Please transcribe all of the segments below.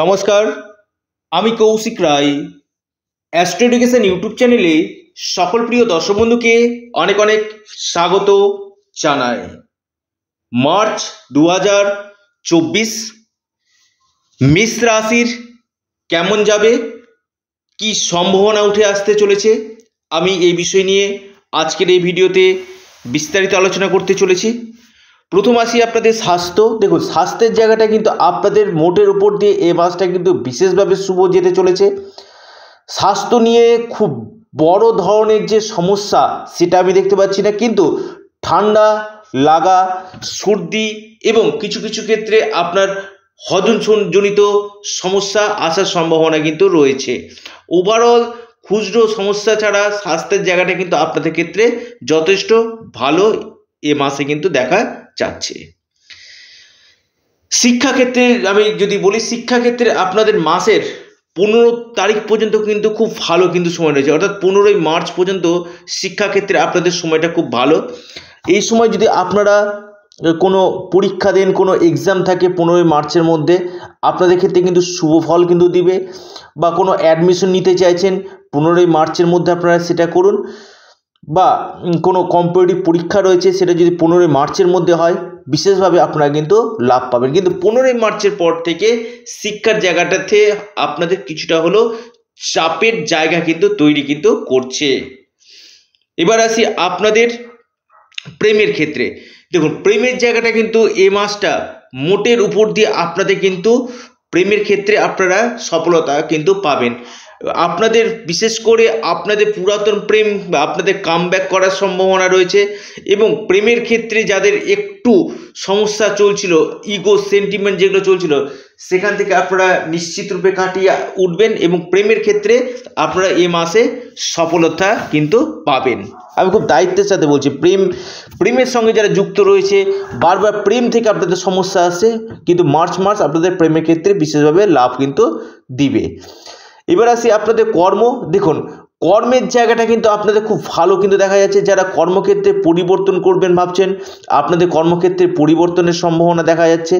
নমস্কার আমি Koushik Roy astro education YouTube চ্যানেলে সকল প্রিয় দর্শক বন্ধুকে অনেক অনেক স্বাগত জানাই মার্চ দু হাজার চব্বিশ মিস রাশির কেমন যাবে কি সম্ভাবনা উঠে আসতে চলেছে আমি এই বিষয় নিয়ে আজকের এই ভিডিওতে বিস্তারিত আলোচনা করতে চলেছি প্রথম আসি আপনাদের স্বাস্থ্য দেখুন স্বাস্থ্যের জায়গাটা কিন্তু আপনাদের মোটের উপর দিয়ে এ মাসটা কিন্তু বিশেষভাবে শুভ যেতে চলেছে স্বাস্থ্য নিয়ে খুব বড় ধরনের যে সমস্যা সেটা আমি দেখতে পাচ্ছি না কিন্তু ঠান্ডা লাগা সর্দি এবং কিছু কিছু ক্ষেত্রে আপনার জনিত সমস্যা আসার সম্ভাবনা কিন্তু রয়েছে ওভারঅল খুচরো সমস্যা ছাড়া স্বাস্থ্যের জায়গাটা কিন্তু আপনাদের ক্ষেত্রে যথেষ্ট ভালো এ মাসে কিন্তু দেখা যাচ্ছে শিক্ষাক্ষেত্রে আমি যদি বলি শিক্ষাক্ষেত্রে আপনাদের মাসের পনেরো তারিখ পর্যন্ত কিন্তু খুব ভালো কিন্তু সময় রয়েছে অর্থাৎ পনেরোই মার্চ পর্যন্ত শিক্ষাক্ষেত্রে আপনাদের সময়টা খুব ভালো এই সময় যদি আপনারা কোনো পরীক্ষা দেন কোনো এক্সাম থাকে পনেরোই মার্চের মধ্যে আপনাদের ক্ষেত্রে কিন্তু শুভ ফল কিন্তু দিবে বা কোনো অ্যাডমিশন নিতে চাইছেন পনেরোই মার্চের মধ্যে আপনারা সেটা করুন বা কোনো কম্পিটিভ পরীক্ষা রয়েছে সেটা যদি পনেরোই মার্চের মধ্যে হয় বিশেষভাবে আপনারা কিন্তু লাভ পাবেন কিন্তু পনেরোই মার্চের পর থেকে শিক্ষার জায়গাটাতে আপনাদের কিছুটা হলেও চাপের জায়গা কিন্তু তৈরি কিন্তু করছে এবার আসি আপনাদের প্রেমের ক্ষেত্রে দেখুন প্রেমের জায়গাটা কিন্তু এ মাসটা মোটের উপর দিয়ে আপনাদের কিন্তু প্রেমের ক্ষেত্রে আপনারা সফলতা কিন্তু পাবেন আপনাদের বিশেষ করে আপনাদের পুরাতন প্রেম আপনাদের কাম করার সম্ভাবনা রয়েছে এবং প্রেমের ক্ষেত্রে যাদের একটু সমস্যা চলছিল ইগো সেন্টিমেন্ট যেগুলো চলছিল সেখান থেকে আপনারা নিশ্চিত রূপে কাটিয়ে উঠবেন এবং প্রেমের ক্ষেত্রে আপনারা এ মাসে সফলতা কিন্তু পাবেন আমি খুব দায়িত্বের সাথে বলছি প্রেম প্রেমের সঙ্গে যারা যুক্ত রয়েছে বারবার প্রেম থেকে আপনাদের সমস্যা আসে কিন্তু মার্চ মাস আপনাদের প্রেমের ক্ষেত্রে বিশেষভাবে লাভ কিন্তু দিবে এবার আসি আপনাদের কর্ম দেখুন কর্মের জায়গাটা কিন্তু আপনাদের খুব ভালো কিন্তু দেখা যাচ্ছে যারা কর্মক্ষেত্রে পরিবর্তন করবেন ভাবছেন আপনাদের কর্মক্ষেত্রে পরিবর্তনের সম্ভাবনা দেখা যাচ্ছে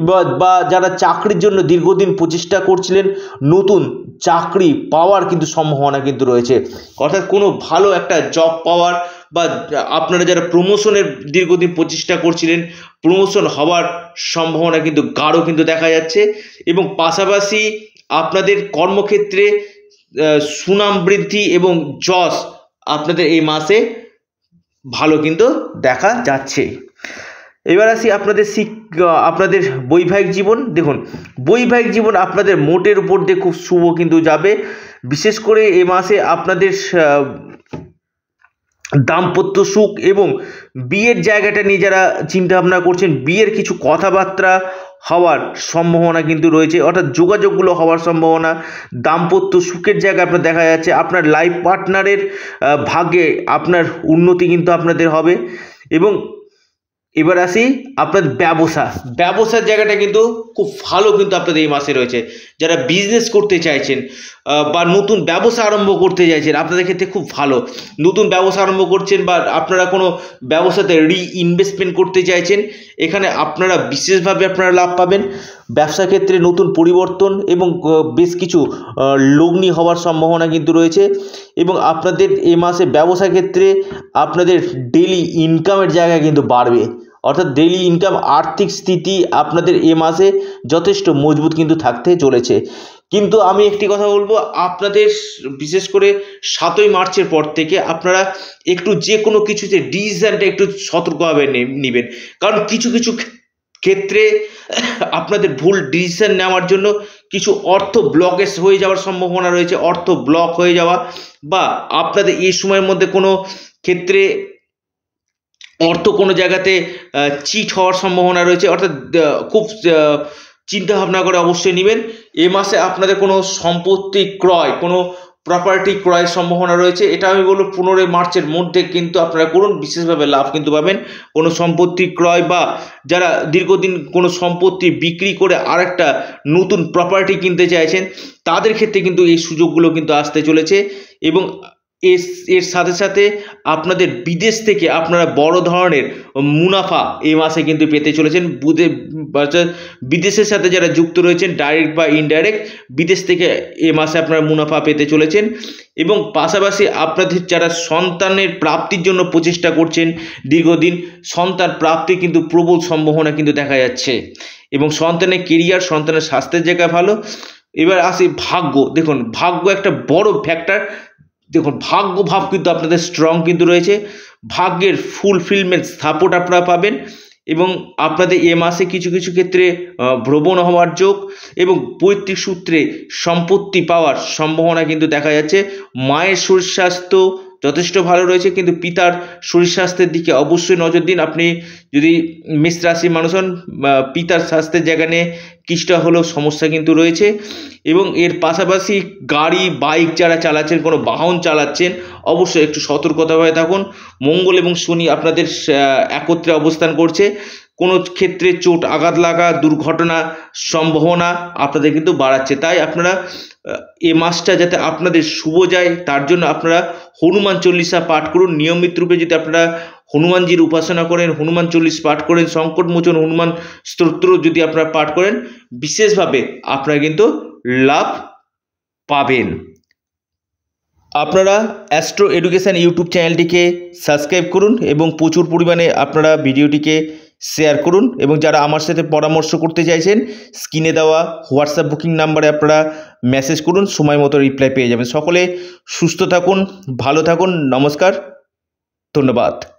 এবার বা যারা চাকরির জন্য দীর্ঘদিন প্রচেষ্টা করছিলেন নতুন চাকরি পাওয়ার কিন্তু সম্ভাবনা কিন্তু রয়েছে অর্থাৎ কোনো ভালো একটা জব পাওয়ার বা আপনারা যারা প্রমোশনের দীর্ঘদিন প্রচেষ্টা করছিলেন প্রমোশন হওয়ার সম্ভাবনা কিন্তু গাঢ় কিন্তু দেখা যাচ্ছে এবং পাশাপাশি আপনাদের কর্মক্ষেত্রে সুনাম বৃদ্ধি এবং যশ আপনাদের এই মাসে ভালো কিন্তু দেখা যাচ্ছে এবার আসি আপনাদের শিক আপনাদের বৈবাহিক জীবন দেখুন বৈবাহিক জীবন আপনাদের মোটের উপর দিয়ে খুব শুভ কিন্তু যাবে বিশেষ করে এ মাসে আপনাদের দাম্পত্য সুখ এবং বিয়ের জায়গাটা নিয়ে যারা চিন্তা ভাবনা করছেন বিয়ের কিছু কথাবার্তা হওয়ার সম্ভাবনা কিন্তু রয়েছে অর্থাৎ যোগাযোগগুলো হওয়ার সম্ভাবনা দাম্পত্য সুখের জায়গায় আপনার দেখা যাচ্ছে আপনার লাইফ পার্টনারের ভাগ্যে আপনার উন্নতি কিন্তু আপনাদের হবে এবং এবার আসি আপনার ব্যবসা ব্যবসার জায়গাটা কিন্তু খুব ভালো কিন্তু আপনাদের এই মাসে রয়েছে যারা বিজনেস করতে চাইছেন বা নতুন ব্যবসা আরম্ভ করতে চাইছেন আপনাদের ক্ষেত্রে খুব ভালো নতুন ব্যবসা আরম্ভ করছেন বা আপনারা কোনো ব্যবসাতে রি ইনভেস্টমেন্ট করতে চাইছেন এখানে আপনারা বিশেষভাবে আপনারা লাভ পাবেন ব্যবসা ক্ষেত্রে নতুন পরিবর্তন এবং বেশ কিছু লগ্নি হওয়ার সম্ভাবনা কিন্তু রয়েছে এবং আপনাদের এ মাসে ব্যবসা ক্ষেত্রে আপনাদের ডেলি ইনকামের জায়গা কিন্তু বাড়বে অর্থাৎ ডেলি ইনকাম আর্থিক স্থিতি আপনাদের এ মাসে যথেষ্ট মজবুত কিন্তু থাকতে চলেছে কিন্তু আমি একটি কথা বলবো আপনাদের বিশেষ করে সাতই মার্চের পর থেকে আপনারা একটু যে কোনো কিছুতে ডিসিশানটা একটু সতর্কভাবে নেবেন কারণ কিছু কিছু ক্ষেত্রে আপনাদের ভুল ডিসিশন নেওয়ার জন্য কিছু অর্থ ব্লকেস হয়ে যাওয়ার সম্ভাবনা রয়েছে অর্থ ব্লক হয়ে যাওয়া বা আপনাদের এই সময়ের মধ্যে কোনো ক্ষেত্রে অর্থ কোনো জায়গাতে চিট হওয়ার সম্ভাবনা রয়েছে অর্থাৎ খুব চিন্তা ভাবনা করে অবশ্যই নেবেন এ মাসে আপনাদের কোনো সম্পত্তি ক্রয় কোনো প্রপার্টি ক্রয়ের সম্ভাবনা রয়েছে এটা আমি বলবো পনেরোই মার্চের মধ্যে কিন্তু আপনারা করুন বিশেষভাবে লাভ কিন্তু পাবেন কোনো সম্পত্তি ক্রয় বা যারা দীর্ঘদিন কোনো সম্পত্তি বিক্রি করে আরেকটা নতুন প্রপার্টি কিনতে চাইছেন তাদের ক্ষেত্রে কিন্তু এই সুযোগগুলো কিন্তু আসতে চলেছে এবং এর এর সাথে সাথে আপনাদের বিদেশ থেকে আপনারা বড় ধরনের মুনাফা এ মাসে কিন্তু পেতে চলেছেন বিদেশের সাথে যারা যুক্ত রয়েছেন ডাইরেক্ট বা ইনডাইরেক্ট বিদেশ থেকে এ মাসে আপনারা মুনাফা পেতে চলেছেন এবং পাশাপাশি আপনাদের যারা সন্তানের প্রাপ্তির জন্য প্রচেষ্টা করছেন দীর্ঘদিন সন্তান প্রাপ্তি কিন্তু প্রবল সম্ভাবনা কিন্তু দেখা যাচ্ছে এবং সন্তানের কেরিয়ার সন্তানের স্বাস্থ্যের জায়গা ভালো এবার আসি ভাগ্য দেখুন ভাগ্য একটা বড় ফ্যাক্টর দেখুন ভাগ্যভাব কিন্তু আপনাদের স্ট্রং কিন্তু রয়েছে ভাগ্যের ফুলফিলমেন্ট সাপোর্ট আপনারা পাবেন এবং আপনাদের এ মাসে কিছু কিছু ক্ষেত্রে ভ্রমণ হওয়ার যোগ এবং পৈতৃক সূত্রে সম্পত্তি পাওয়ার সম্ভাবনা কিন্তু দেখা যাচ্ছে মায়ের শরীর স্বাস্থ্য যথেষ্ট ভালো রয়েছে কিন্তু পিতার শরীর স্বাস্থ্যের দিকে অবশ্যই নজর দিন আপনি যদি মেষ রাশির মানুষ হন পিতার স্বাস্থ্যের জায়গা নিয়ে কিছুটা হলেও সমস্যা কিন্তু রয়েছে এবং এর পাশাপাশি গাড়ি বাইক যারা চালাচ্ছেন কোনো বাহন চালাচ্ছেন অবশ্যই একটু সতর্কতাভাবে থাকুন মঙ্গল এবং শনি আপনাদের একত্রে অবস্থান করছে কোনো ক্ষেত্রে চোট আঘাত লাগা দুর্ঘটনা সম্ভাবনা আপনাদের কিন্তু বাড়াচ্ছে তাই আপনারা এ মাসটা যাতে আপনাদের শুভ যায় তার জন্য আপনারা হনুমান চল্লিশা পাঠ করুন নিয়মিত রূপে যদি আপনারা হনুমানজির উপাসনা করেন হনুমান চল্লিশ পাঠ করেন সংকটমোচন হনুমান স্তোত্র যদি আপনারা পাঠ করেন বিশেষভাবে আপনারা কিন্তু লাভ পাবেন আপনারা অ্যাস্ট্রো এডুকেশান ইউটিউব চ্যানেলটিকে সাবস্ক্রাইব করুন এবং প্রচুর পরিমাণে আপনারা ভিডিওটিকে শেয়ার করুন এবং যারা আমার সাথে পরামর্শ করতে চাইছেন স্ক্রিনে দেওয়া হোয়াটসঅ্যাপ বুকিং নাম্বারে আপনারা মেসেজ করুন সময় মতো রিপ্লাই পেয়ে যাবেন সকলে সুস্থ থাকুন ভালো থাকুন নমস্কার ধন্যবাদ